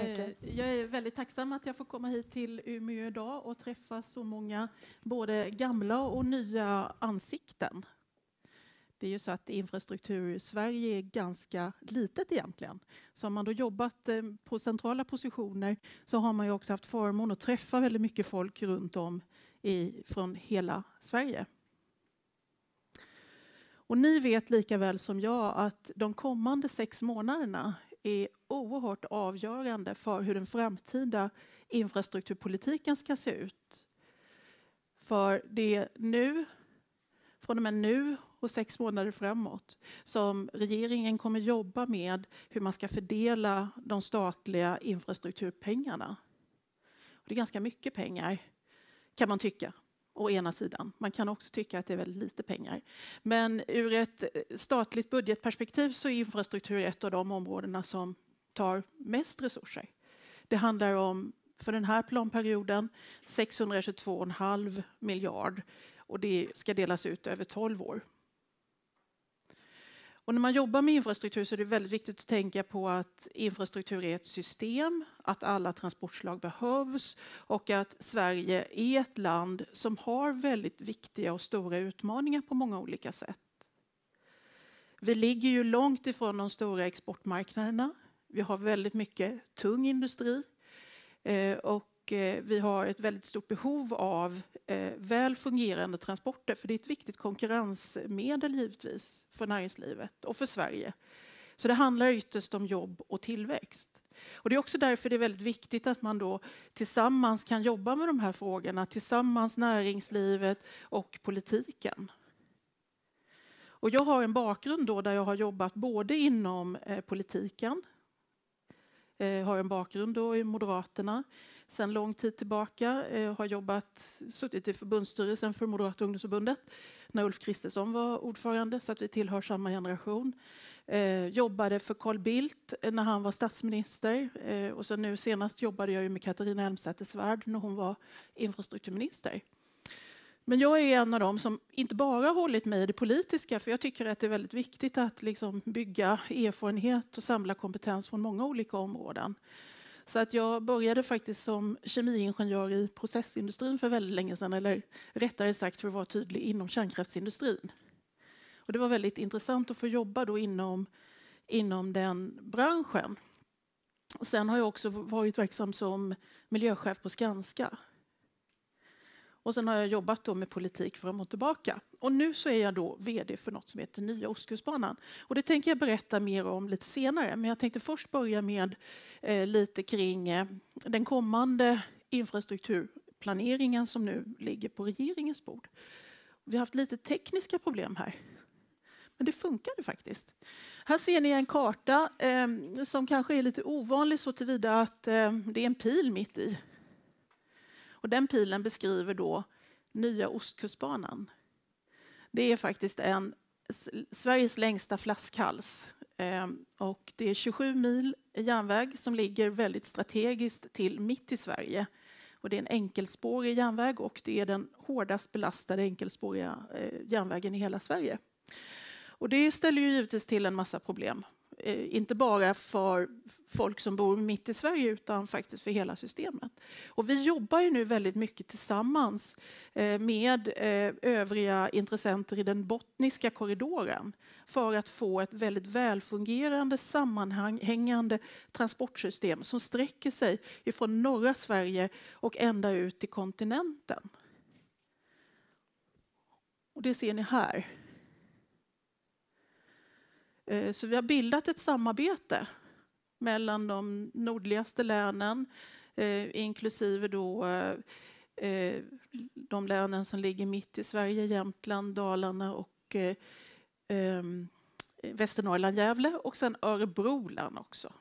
Säkert. Eh, jag är väldigt tacksam att jag får komma hit till Umeå idag och träffa så många både gamla och nya ansikten. Det är ju så att infrastruktur Sverige är ganska litet egentligen. Så har man då jobbat eh, på centrala positioner så har man ju också haft förmån att träffa väldigt mycket folk runt om i, från hela Sverige. Och ni vet lika väl som jag att de kommande sex månaderna är oerhört avgörande för hur den framtida infrastrukturpolitiken ska se ut. För det är nu, från och med nu och sex månader framåt som regeringen kommer jobba med hur man ska fördela de statliga infrastrukturpengarna. Och det är ganska mycket pengar, kan man tycka, å ena sidan. Man kan också tycka att det är väldigt lite pengar. Men ur ett statligt budgetperspektiv så är infrastruktur ett av de områdena som tar mest resurser. Det handlar om, för den här planperioden, 622,5 miljard och det ska delas ut över 12 år. Och när man jobbar med infrastruktur så är det väldigt viktigt att tänka på att infrastruktur är ett system, att alla transportslag behövs och att Sverige är ett land som har väldigt viktiga och stora utmaningar på många olika sätt. Vi ligger ju långt ifrån de stora exportmarknaderna. Vi har väldigt mycket tung industri eh, och eh, vi har ett väldigt stort behov av eh, väl fungerande transporter, för det är ett viktigt konkurrensmedel givetvis för näringslivet och för Sverige. Så det handlar ytterst om jobb och tillväxt. Och det är också därför det är väldigt viktigt att man då tillsammans kan jobba med de här frågorna, tillsammans näringslivet och politiken. Och jag har en bakgrund då där jag har jobbat både inom politiken, Eh, har en bakgrund då i Moderaterna sedan lång tid tillbaka. Eh, har jobbat, suttit i förbundsstyrelsen för Moderata ungdomsförbundet. När Ulf Kristersson var ordförande, så att vi tillhör samma generation. Eh, jobbade för Carl Bildt när han var statsminister. och sen nu senast jobbade jag ju med Katarina Elmsäter-Svärd när hon var infrastrukturminister. Men jag är en av dem som inte bara har hållit mig i det politiska, för jag tycker att det är väldigt viktigt att liksom bygga erfarenhet och samla kompetens från många olika områden. Så att jag började faktiskt som kemiingenjör i processindustrin för väldigt länge sedan, eller rättare sagt för att vara tydlig, inom kärnkraftsindustrin. Och det var väldigt intressant att få jobba då inom, inom den branschen. Sen har jag också varit verksam som miljöchef på Skanska och sen har jag jobbat då med politik fram och tillbaka. Och nu så är jag då VD för något som heter Nya Ostkustbanan. Och det tänker jag berätta mer om lite senare. Men jag tänkte först börja med eh, lite kring eh, den kommande infrastrukturplaneringen som nu ligger på regeringens bord. Vi har haft lite tekniska problem här. Men det funkade faktiskt. Här ser ni en karta eh, som kanske är lite ovanlig så tillvida att eh, det är en pil mitt i och den pilen beskriver då Nya Ostkustbanan. Det är faktiskt en Sveriges längsta flaskhals. Ehm, och det är 27 mil järnväg som ligger väldigt strategiskt till mitt i Sverige. Och det är en enkelspårig järnväg och det är den hårdast belastade enkelspåriga eh, järnvägen i hela Sverige. Och det ställer ju givetvis till en massa problem. Eh, inte bara för folk som bor mitt i Sverige utan faktiskt för hela systemet. Och vi jobbar ju nu väldigt mycket tillsammans eh, med eh, övriga intressenter i den bottniska korridoren för att få ett väldigt välfungerande sammanhängande transportsystem som sträcker sig från norra Sverige och ända ut till kontinenten. Och det ser ni här. Eh, så vi har bildat ett samarbete mellan de nordligaste länen eh, inklusive då eh, de länen som ligger mitt i Sverige, Jämtland, Dalarna och ehm, Västernorrland, Gävle och sen Örebro län också.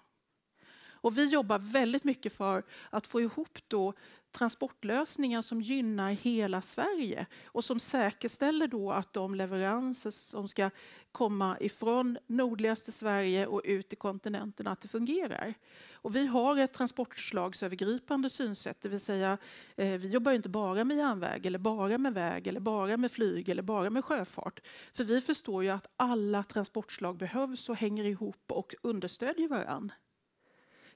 Och vi jobbar väldigt mycket för att få ihop då transportlösningar som gynnar hela Sverige och som säkerställer då att de leveranser som ska komma ifrån nordligaste Sverige och ut till kontinenten, att det fungerar. Och vi har ett transportslagsövergripande synsätt, det vill säga eh, vi jobbar inte bara med järnväg eller bara med väg eller bara med flyg eller bara med sjöfart. För vi förstår ju att alla transportslag behövs och hänger ihop och understödjer varann.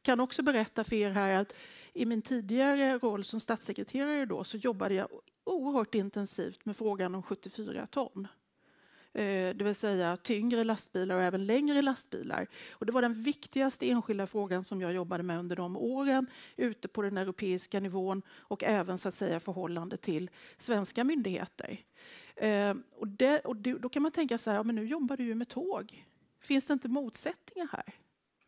kan också berätta för er här att i min tidigare roll som statssekreterare då så jobbade jag oerhört intensivt med frågan om 74 ton. Eh, det vill säga tyngre lastbilar och även längre lastbilar. Och det var den viktigaste enskilda frågan som jag jobbade med under de åren ute på den europeiska nivån och även så att säga förhållande till svenska myndigheter. Eh, och, det, och då kan man tänka så här, ja, men nu jobbar du ju med tåg. Finns det inte motsättningar här?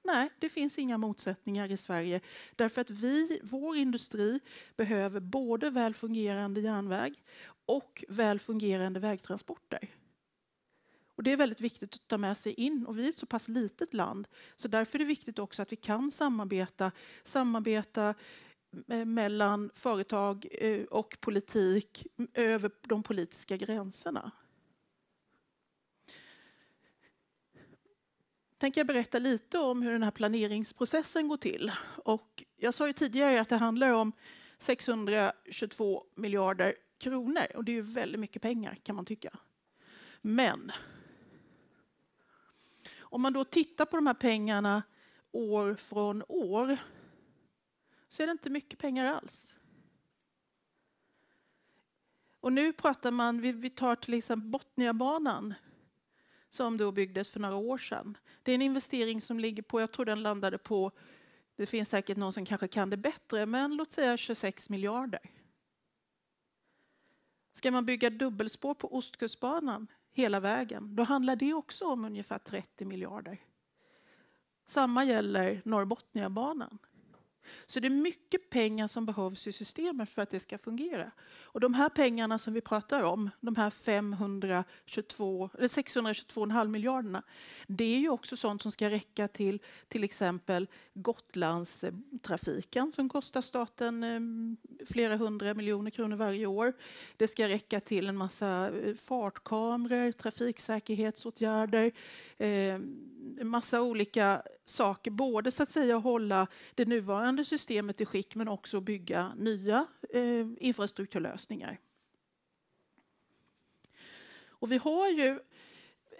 Nej, det finns inga motsättningar i Sverige därför att vi, vår industri behöver både väl fungerande järnväg och väl fungerande vägtransporter. Och det är väldigt viktigt att ta med sig in och vi är ett så pass litet land så därför är det viktigt också att vi kan samarbeta, samarbeta eh, mellan företag eh, och politik över de politiska gränserna. tänker jag berätta lite om hur den här planeringsprocessen går till. Och jag sa ju tidigare att det handlar om 622 miljarder kronor och det är ju väldigt mycket pengar kan man tycka. Men om man då tittar på de här pengarna år från år så är det inte mycket pengar alls. Och nu pratar man, vi tar till exempel Botniabanan som då byggdes för några år sedan. Det är en investering som ligger på, jag tror den landade på, det finns säkert någon som kanske kan det bättre, men låt säga 26 miljarder. Ska man bygga dubbelspår på Ostkustbanan hela vägen, då handlar det också om ungefär 30 miljarder. Samma gäller Norrbotniabanan. Så det är mycket pengar som behövs i systemet för att det ska fungera. Och de här pengarna som vi pratar om, de här 622,5 miljarderna, det är ju också sånt som ska räcka till till exempel Gotlandstrafiken som kostar staten eh, flera hundra miljoner kronor varje år. Det ska räcka till en massa eh, fartkameror, trafiksäkerhetsåtgärder, eh, en massa olika saker, både så att säga hålla det nuvarande systemet i skick men också bygga nya eh, infrastrukturlösningar. Och vi har ju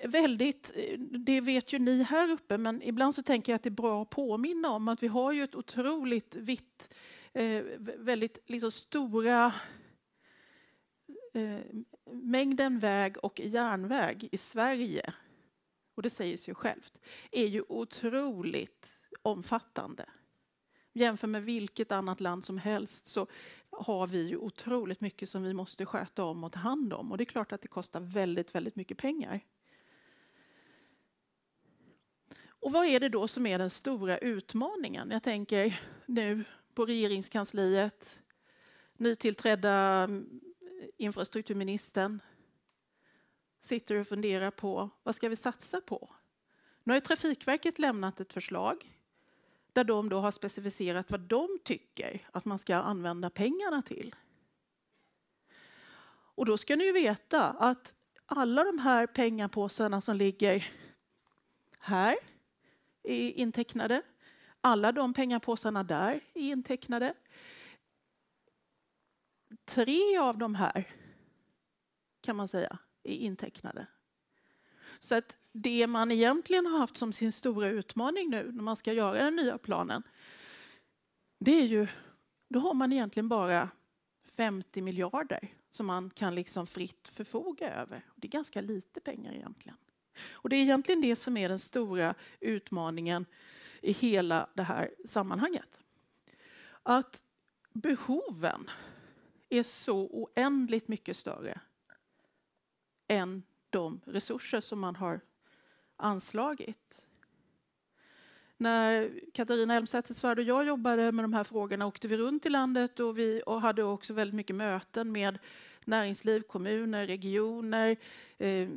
väldigt, eh, det vet ju ni här uppe, men ibland så tänker jag att det är bra att påminna om att vi har ju ett otroligt vitt, eh, väldigt liksom stora eh, mängden väg och järnväg i Sverige och det säger sig självt, är ju otroligt omfattande. Jämfört med vilket annat land som helst så har vi ju otroligt mycket som vi måste sköta om och ta hand om. Och det är klart att det kostar väldigt, väldigt mycket pengar. Och vad är det då som är den stora utmaningen? Jag tänker nu på regeringskansliet, nytillträdda infrastrukturministern, sitter och funderar på vad ska vi satsa på. Nu har ju Trafikverket lämnat ett förslag där de då har specificerat vad de tycker att man ska använda pengarna till. Och då ska ni ju veta att alla de här pengapåsarna som ligger här är intecknade. Alla de pengapåsarna där är intecknade. Tre av de här, kan man säga, är intecknade. Så att det man egentligen har haft som sin stora utmaning nu när man ska göra den nya planen, det är ju, då har man egentligen bara 50 miljarder som man kan liksom fritt förfoga över. Det är ganska lite pengar egentligen. Och det är egentligen det som är den stora utmaningen i hela det här sammanhanget. Att behoven är så oändligt mycket större än de resurser som man har anslagit. När Katarina Elmsäter-Svärd och jag jobbade med de här frågorna åkte vi runt i landet och vi och hade också väldigt mycket möten med näringsliv, kommuner, regioner, eh,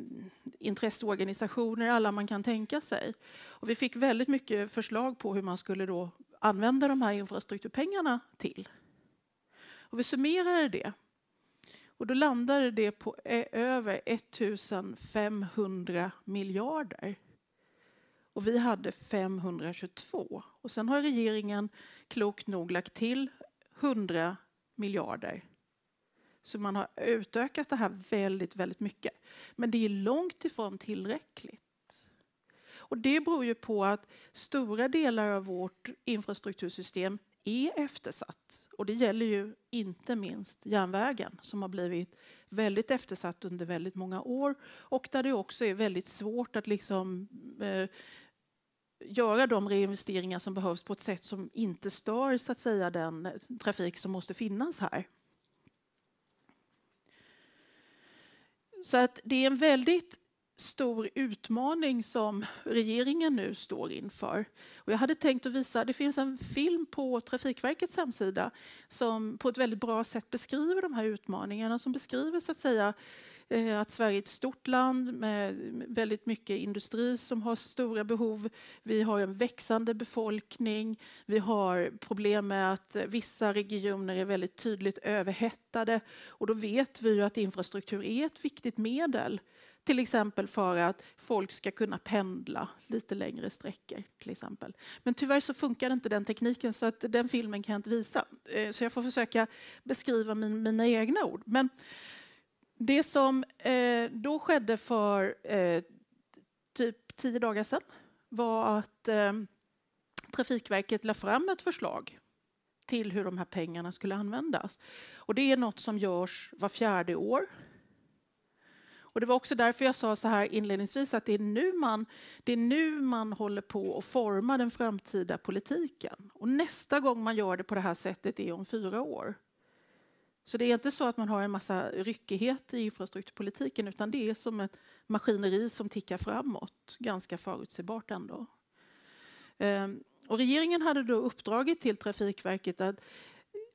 intresseorganisationer, alla man kan tänka sig. Och vi fick väldigt mycket förslag på hur man skulle då använda de här infrastrukturpengarna till. Och vi summerade det och då landade det på eh, över 1500 miljarder. Och vi hade 522. Och sen har regeringen klokt nog lagt till 100 miljarder. Så man har utökat det här väldigt, väldigt mycket. Men det är långt ifrån tillräckligt. Och det beror ju på att stora delar av vårt infrastruktursystem är eftersatt. Och det gäller ju inte minst järnvägen som har blivit väldigt eftersatt under väldigt många år och där det också är väldigt svårt att liksom, eh, göra de reinvesteringar som behövs på ett sätt som inte stör så att säga, den eh, trafik som måste finnas här. Så att det är en väldigt stor utmaning som regeringen nu står inför. Och jag hade tänkt att visa, det finns en film på Trafikverkets hemsida som på ett väldigt bra sätt beskriver de här utmaningarna, som beskriver så att säga Eh, att Sverige är ett stort land med väldigt mycket industri som har stora behov. Vi har en växande befolkning. Vi har problem med att vissa regioner är väldigt tydligt överhettade och då vet vi ju att infrastruktur är ett viktigt medel till exempel för att folk ska kunna pendla lite längre sträckor. Till exempel. Men tyvärr så funkar inte den tekniken, så att den filmen kan jag inte visa. Eh, så jag får försöka beskriva min, mina egna ord. Men det som eh, då skedde för eh, typ tio dagar sedan var att eh, Trafikverket lade fram ett förslag till hur de här pengarna skulle användas. Och det är något som görs var fjärde år. Och det var också därför jag sa så här inledningsvis att det är nu man, det är nu man håller på att forma den framtida politiken. Och nästa gång man gör det på det här sättet är om fyra år. Så det är inte så att man har en massa ryckighet i infrastrukturpolitiken utan det är som ett maskineri som tickar framåt, ganska förutsägbart ändå. Ehm, och regeringen hade då uppdragit till Trafikverket att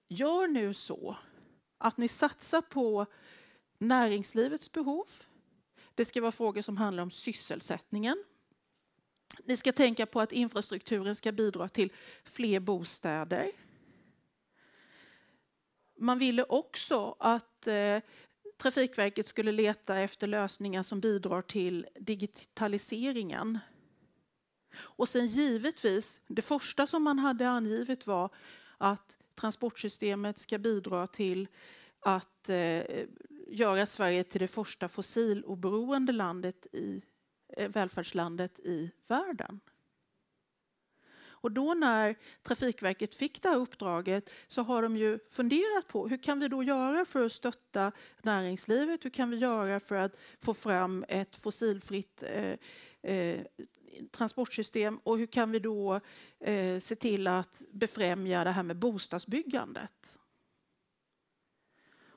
gör nu så att ni satsar på näringslivets behov. Det ska vara frågor som handlar om sysselsättningen. Ni ska tänka på att infrastrukturen ska bidra till fler bostäder man ville också att eh, Trafikverket skulle leta efter lösningar som bidrar till digitaliseringen. Och sen givetvis, det första som man hade angivit var att transportsystemet ska bidra till att eh, göra Sverige till det första fossiloberoende landet i eh, välfärdslandet i världen. Och då när Trafikverket fick det här uppdraget så har de ju funderat på hur kan vi då göra för att stötta näringslivet? Hur kan vi göra för att få fram ett fossilfritt eh, eh, transportsystem och hur kan vi då eh, se till att befrämja det här med bostadsbyggandet?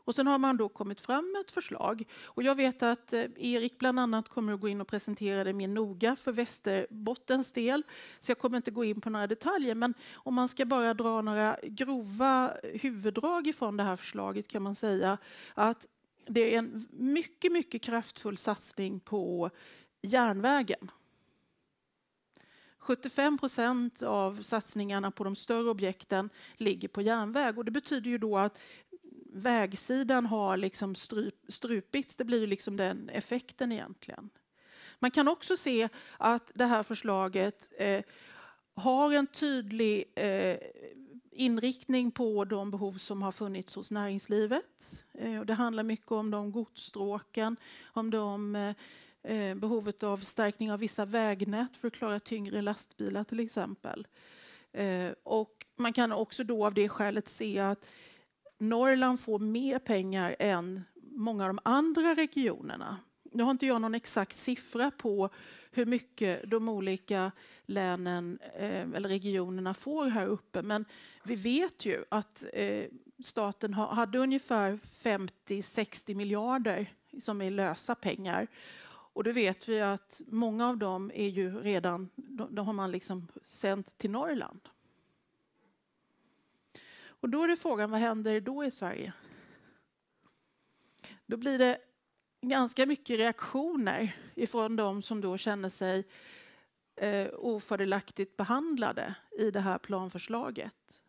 Och sen har man då kommit fram med ett förslag. Och jag vet att eh, Erik bland annat kommer att gå in och presentera det mer noga för Västerbottens del. Så jag kommer inte gå in på några detaljer. Men om man ska bara dra några grova huvuddrag ifrån det här förslaget kan man säga att det är en mycket, mycket kraftfull satsning på järnvägen. 75 procent av satsningarna på de större objekten ligger på järnväg. Och det betyder ju då att vägsidan har liksom stryp, strupits. Det blir ju liksom den effekten egentligen. Man kan också se att det här förslaget eh, har en tydlig eh, inriktning på de behov som har funnits hos näringslivet. Eh, och det handlar mycket om de godsstråken, om de eh, eh, behovet av stärkning av vissa vägnät för att klara tyngre lastbilar till exempel. Eh, och man kan också då av det skälet se att Norrland får mer pengar än många av de andra regionerna. Nu har inte jag någon exakt siffra på hur mycket de olika länen eh, eller regionerna får här uppe, men vi vet ju att eh, staten hade ungefär 50-60 miljarder som är lösa pengar. Och då vet vi att många av dem är ju redan, då har man liksom sänt till Norrland. Och då är det frågan, vad händer då i Sverige? Då blir det ganska mycket reaktioner ifrån de som då känner sig eh, ofördelaktigt behandlade i det här planförslaget.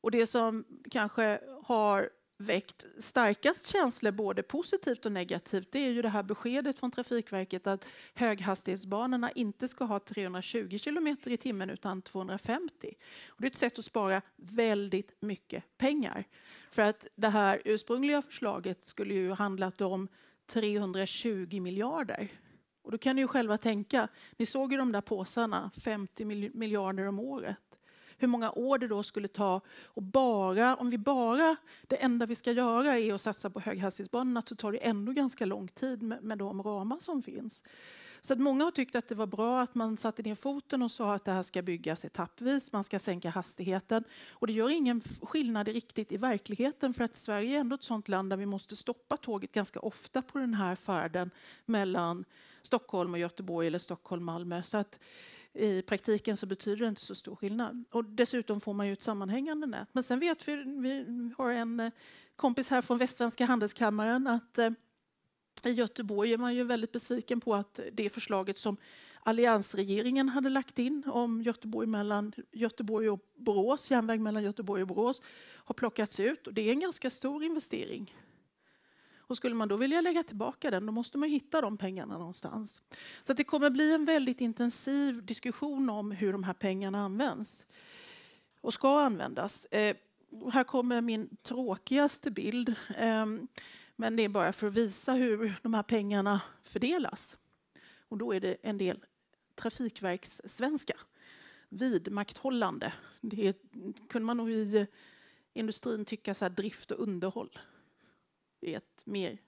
Och det som kanske har väckt starkast känslor, både positivt och negativt, det är ju det här beskedet från Trafikverket att höghastighetsbanorna inte ska ha 320 kilometer i timmen utan 250. Och det är ett sätt att spara väldigt mycket pengar. För att det här ursprungliga förslaget skulle ju handlat om 320 miljarder. Och då kan ni ju själva tänka, ni såg ju de där påsarna, 50 miljarder om året hur många år det då skulle ta. Och bara, om vi bara, det enda vi ska göra är att satsa på höghastighetsbanorna så tar det ändå ganska lång tid med, med de ramar som finns. Så att många har tyckt att det var bra att man satte ner foten och sa att det här ska byggas etappvis, man ska sänka hastigheten. Och det gör ingen skillnad riktigt i verkligheten för att Sverige är ändå ett sånt land där vi måste stoppa tåget ganska ofta på den här färden mellan Stockholm och Göteborg eller Stockholm-Malmö. Så att i praktiken så betyder det inte så stor skillnad. Och dessutom får man ju ett sammanhängande nät. Men sen vet vi, vi har en eh, kompis här från Västsvenska handelskammaren att eh, i Göteborg är man ju väldigt besviken på att det förslaget som alliansregeringen hade lagt in om Göteborg, mellan Göteborg och Borås, järnväg mellan Göteborg och Borås har plockats ut. Och det är en ganska stor investering och skulle man då vilja lägga tillbaka den, då måste man hitta de pengarna någonstans. Så det kommer bli en väldigt intensiv diskussion om hur de här pengarna används och ska användas. Eh, här kommer min tråkigaste bild. Eh, men det är bara för att visa hur de här pengarna fördelas. Och då är det en del trafikverkssvenska. Vidmakthållande. Det är, kunde man nog i industrin tycka så här, drift och underhåll. Det är ett mer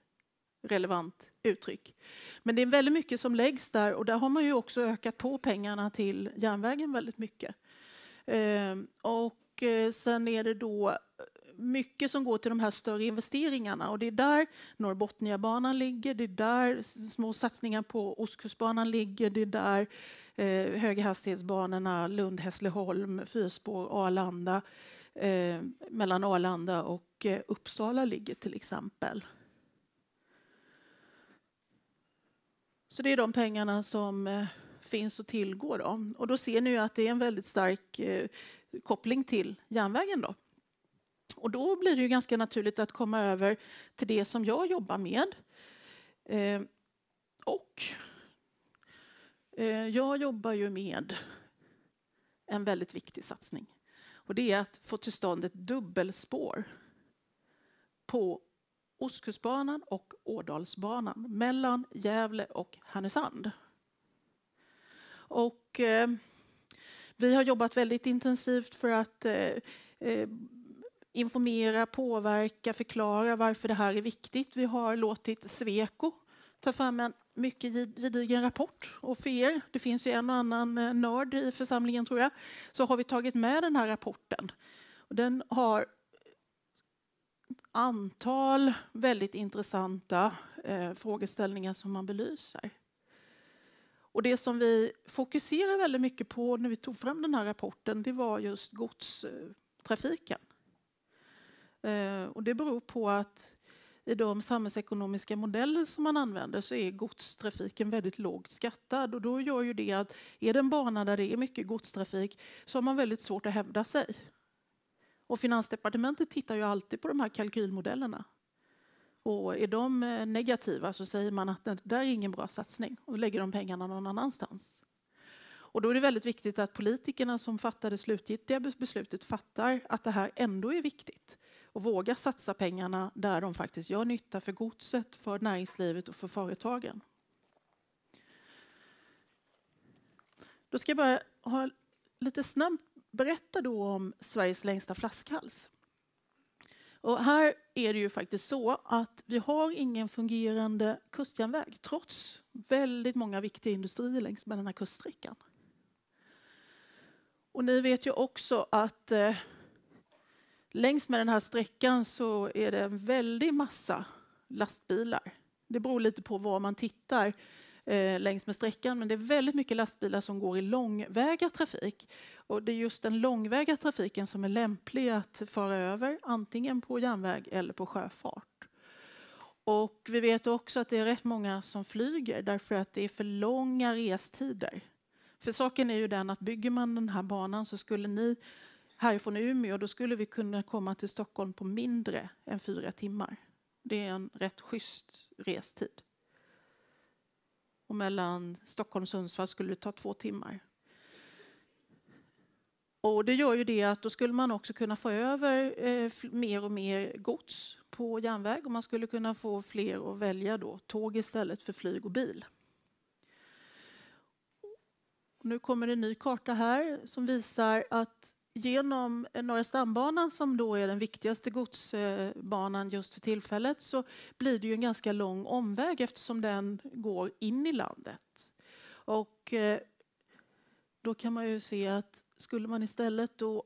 relevant uttryck. Men det är väldigt mycket som läggs där och där har man ju också ökat på pengarna till järnvägen väldigt mycket. Ehm, och eh, sen är det då mycket som går till de här större investeringarna och det är där Norrbotniabanan ligger, det är där små satsningar på Ostkustbanan ligger, det är där eh, höghastighetsbanorna Lund, Hässleholm, fyrspår, Arlanda, eh, mellan Arlanda och Uppsala ligger till exempel. Så det är de pengarna som eh, finns att tillgå. Då. Och då ser ni ju att det är en väldigt stark eh, koppling till järnvägen. Då. Och då blir det ju ganska naturligt att komma över till det som jag jobbar med. Eh, och jag jobbar ju med en väldigt viktig satsning. Och det är att få till stånd ett dubbelspår på Ostkustbanan och Ådalsbanan mellan Gävle och Härnösand. Och, eh, vi har jobbat väldigt intensivt för att eh, eh informera, påverka, förklara varför det här är viktigt. Vi har låtit Sweco ta fram en mycket gedigen rapport. Och för er, det finns ju en och annan eh, nörd i församlingen tror jag, så har vi tagit med den här rapporten. Den har antal väldigt intressanta eh, frågeställningar som man belyser. Och det som vi fokuserade väldigt mycket på när vi tog fram den här rapporten det var just godstrafiken. Eh, och det beror på att i de samhällsekonomiska modeller som man använder så är godstrafiken väldigt lågt skattad. Och då gör ju det att är det en bana där det är mycket godstrafik så har man väldigt svårt att hävda sig. Och Finansdepartementet tittar ju alltid på de här kalkylmodellerna. Och är de eh, negativa så säger man att det där är ingen bra satsning och lägger de pengarna någon annanstans. Och då är det väldigt viktigt att politikerna som fattar det slutgiltiga beslutet fattar att det här ändå är viktigt och vågar satsa pengarna där de faktiskt gör nytta för godset, för näringslivet och för företagen. Då ska jag bara ha lite snabbt berätta då om Sveriges längsta flaskhals. Och här är det ju faktiskt så att vi har ingen fungerande kustjärnväg trots väldigt många viktiga industrier längs med den här kuststräckan. Och ni vet ju också att eh, längs med den här sträckan så är det en väldig massa lastbilar. Det beror lite på var man tittar eh, längs med sträckan. Men det är väldigt mycket lastbilar som går i långväga trafik. Och det är just den långväga trafiken som är lämplig att föra över antingen på järnväg eller på sjöfart. Och vi vet också att det är rätt många som flyger därför att det är för långa restider. För saken är ju den att bygger man den här banan så skulle ni härifrån Umeå, då skulle vi kunna komma till Stockholm på mindre än fyra timmar. Det är en rätt schysst restid och mellan Stockholm och Sundsvall skulle det ta två timmar. Och det gör ju det att då skulle man också kunna få över eh, mer och mer gods på järnväg och man skulle kunna få fler att välja då tåg istället för flyg och bil. Nu kommer en ny karta här som visar att genom eh, Norra stambanan som då är den viktigaste godsbanan just för tillfället så blir det ju en ganska lång omväg eftersom den går in i landet. Och eh, då kan man ju se att skulle man istället då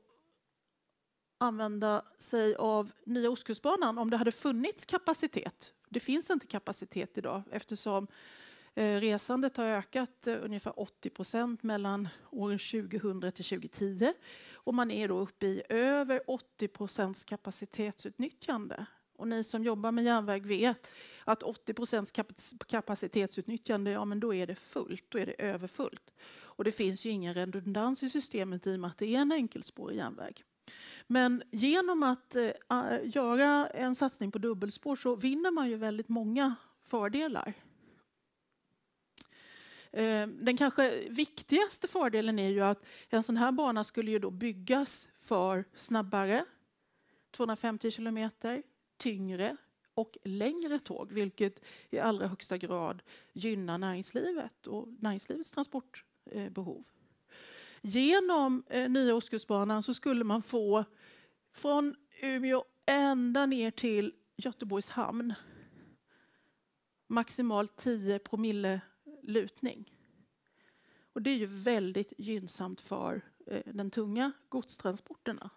använda sig av Nya Ostkustbanan om det hade funnits kapacitet. Det finns inte kapacitet idag eftersom Eh, resandet har ökat eh, ungefär 80 procent mellan åren 2000 till 2010 och man är då uppe i över 80 procents kapacitetsutnyttjande. Och ni som jobbar med järnväg vet att 80 procents kapacitetsutnyttjande, ja men då är det fullt, då är det överfullt. Och det finns ju ingen redundans i systemet i och med att det är en enkelspårig järnväg. Men genom att äh, göra en satsning på dubbelspår så vinner man ju väldigt många fördelar. Ehm, den kanske viktigaste fördelen är ju att en sån här bana skulle ju då byggas för snabbare, 250 kilometer, tyngre och längre tåg, vilket i allra högsta grad gynnar näringslivet och näringslivets transportbehov. Genom eh, nya Ostkustbanan så skulle man få från Umeå ända ner till Göteborgs hamn maximalt 10 promille lutning. Och det är ju väldigt gynnsamt för eh, den tunga godstransporterna.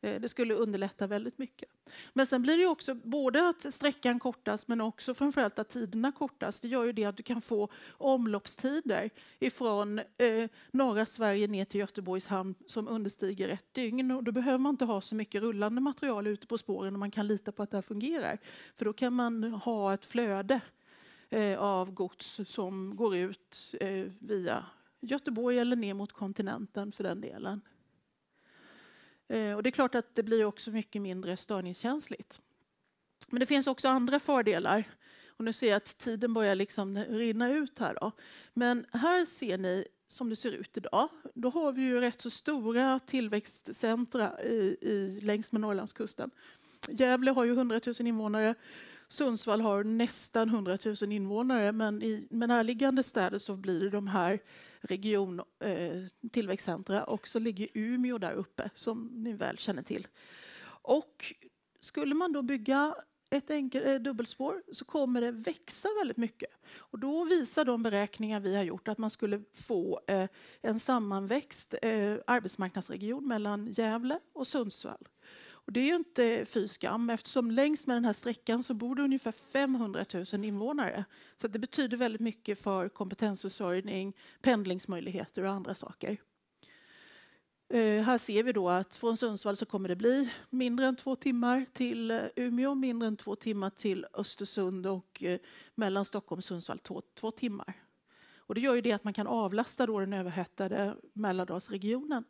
Eh, det skulle underlätta väldigt mycket. Men sen blir det också både att sträckan kortas men också framförallt att tiderna kortas. Det gör ju det att du kan få omloppstider ifrån eh, norra Sverige ner till Göteborgs hamn som understiger ett dygn. Och då behöver man inte ha så mycket rullande material ute på spåren och man kan lita på att det här fungerar. För då kan man ha ett flöde Eh, av gods som går ut eh, via Göteborg eller ner mot kontinenten för den delen. Eh, och det är klart att det blir också mycket mindre störningskänsligt. Men det finns också andra fördelar. Och nu ser jag att tiden börjar liksom rinna ut här. Då. Men här ser ni som det ser ut idag. Då har vi ju rätt så stora tillväxtcentra i, i, längs med Norrlandskusten. Gävle har ju 100 000 invånare. Sundsvall har nästan 100 000 invånare men i med närliggande städer så blir det de här region, eh, tillväxtcentra och så ligger Umeå där uppe som ni väl känner till. Och skulle man då bygga ett enkel, eh, dubbelspår så kommer det växa väldigt mycket. Och då visar de beräkningar vi har gjort att man skulle få eh, en sammanväxt eh, arbetsmarknadsregion mellan Gävle och Sundsvall. Och det är ju inte fy skam eftersom längs med den här sträckan så bor det ungefär 500 000 invånare. Så det betyder väldigt mycket för kompetensförsörjning, pendlingsmöjligheter och andra saker. Eh, här ser vi då att från Sundsvall så kommer det bli mindre än två timmar till eh, Umeå, mindre än två timmar till Östersund och eh, mellan Stockholm och Sundsvall två, två timmar. Och det gör ju det att man kan avlasta då den överhettade Mälardalsregionen.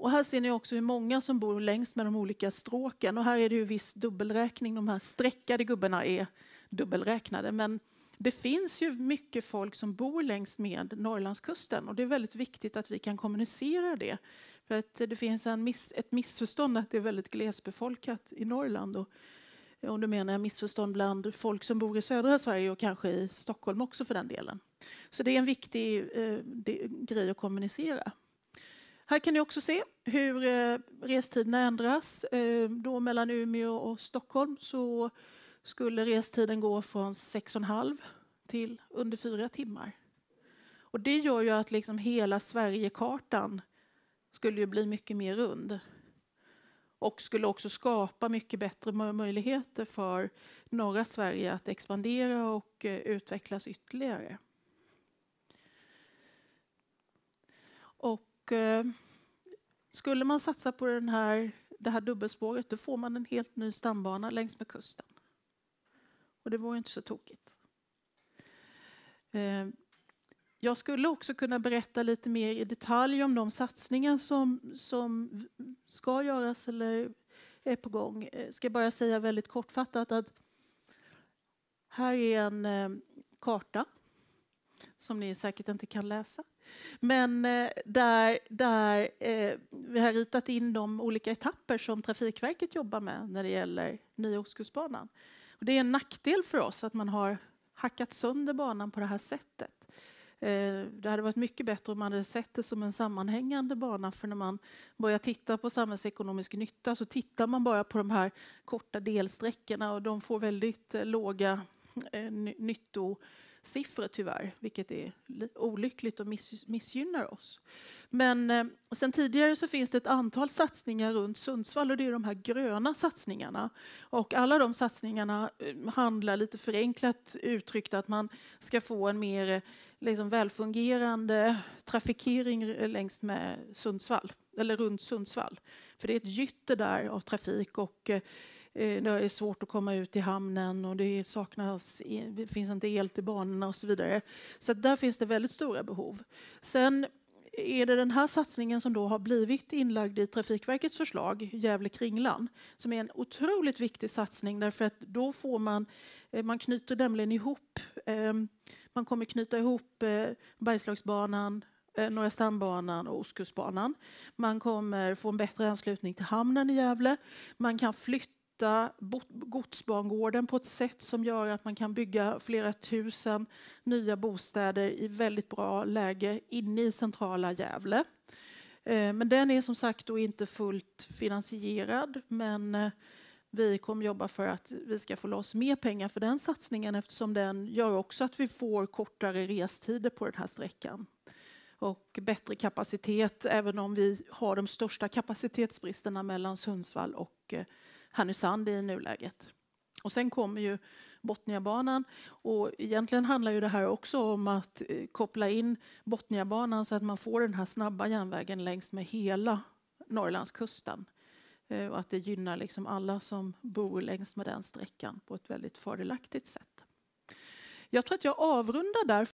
Och här ser ni också hur många som bor längs med de olika stråken. Och här är det ju viss dubbelräkning. De här streckade gubbarna är dubbelräknade. Men det finns ju mycket folk som bor längs med Norrlandskusten och det är väldigt viktigt att vi kan kommunicera det. För att det finns en miss, ett missförstånd att det är väldigt glesbefolkat i Norrland. Och, och då menar missförstånd bland folk som bor i södra Sverige och kanske i Stockholm också för den delen. Så det är en viktig eh, grej att kommunicera. Här kan ni också se hur eh, restiderna ändras. Eh, då mellan Umeå och Stockholm så skulle restiden gå från 6,5 till under 4 timmar. Och det gör ju att liksom hela Sverigekartan skulle ju bli mycket mer rund och skulle också skapa mycket bättre möjligheter för norra Sverige att expandera och eh, utvecklas ytterligare. Eh, skulle man satsa på den här, det här dubbelspåret då får man en helt ny stambana längs med kusten. Och det vore inte så tokigt. Eh, jag skulle också kunna berätta lite mer i detalj om de satsningar som, som ska göras eller är på gång. Eh, jag ska bara säga väldigt kortfattat att här är en karta som ni säkert inte kan läsa. Men eh, där, där eh, vi har ritat in de olika etapper som Trafikverket jobbar med när det gäller Nya Ostkustbanan. Och det är en nackdel för oss att man har hackat sönder banan på det här sättet. Eh, det hade varit mycket bättre om man hade sett det som en sammanhängande bana för när man börjar titta på samhällsekonomisk nytta så tittar man bara på de här korta delsträckorna och de får väldigt låga nyttor siffror tyvärr, vilket är olyckligt och miss, missgynnar oss. Men eh, sen tidigare så finns det ett antal satsningar runt Sundsvall och det är de här gröna satsningarna. Och alla de satsningarna eh, handlar lite förenklat uttryckt att man ska få en mer eh, liksom, välfungerande trafikering längs med Sundsvall, eller runt Sundsvall. För det är ett gytter där av trafik och eh, Eh, det är svårt att komma ut i hamnen och det, saknas, e, det finns inte el till banorna och så vidare. Så där finns det väldigt stora behov. Sen är det den här satsningen som då har blivit inlagd i Trafikverkets förslag, Gävle-Kringlan, som är en otroligt viktig satsning därför att då får man, eh, man knyter nämligen ihop, eh, man kommer knyta ihop Bergslagsbanan, Norra stambanan och Ostkustbanan. Man kommer få en bättre anslutning till hamnen i Gävle. Man kan flytta utnyttja godsbangården på ett sätt som gör att man kan bygga flera tusen nya bostäder i väldigt bra läge inne i centrala Gävle. Eh, men den är som sagt då inte fullt finansierad, men eh, vi kommer jobba för att vi ska få loss mer pengar för den satsningen eftersom den gör också att vi får kortare restider på den här sträckan och bättre kapacitet, även om vi har de största kapacitetsbristerna mellan Sundsvall och eh, Härnösand i nuläget. Och sen kommer ju Botniabanan. Och egentligen handlar ju det här också om att eh, koppla in Botniabanan så att man får den här snabba järnvägen längs med hela Norrlandskusten. Eh, och att det gynnar liksom alla som bor längs med den sträckan på ett väldigt fördelaktigt sätt. Jag tror att jag avrundar där.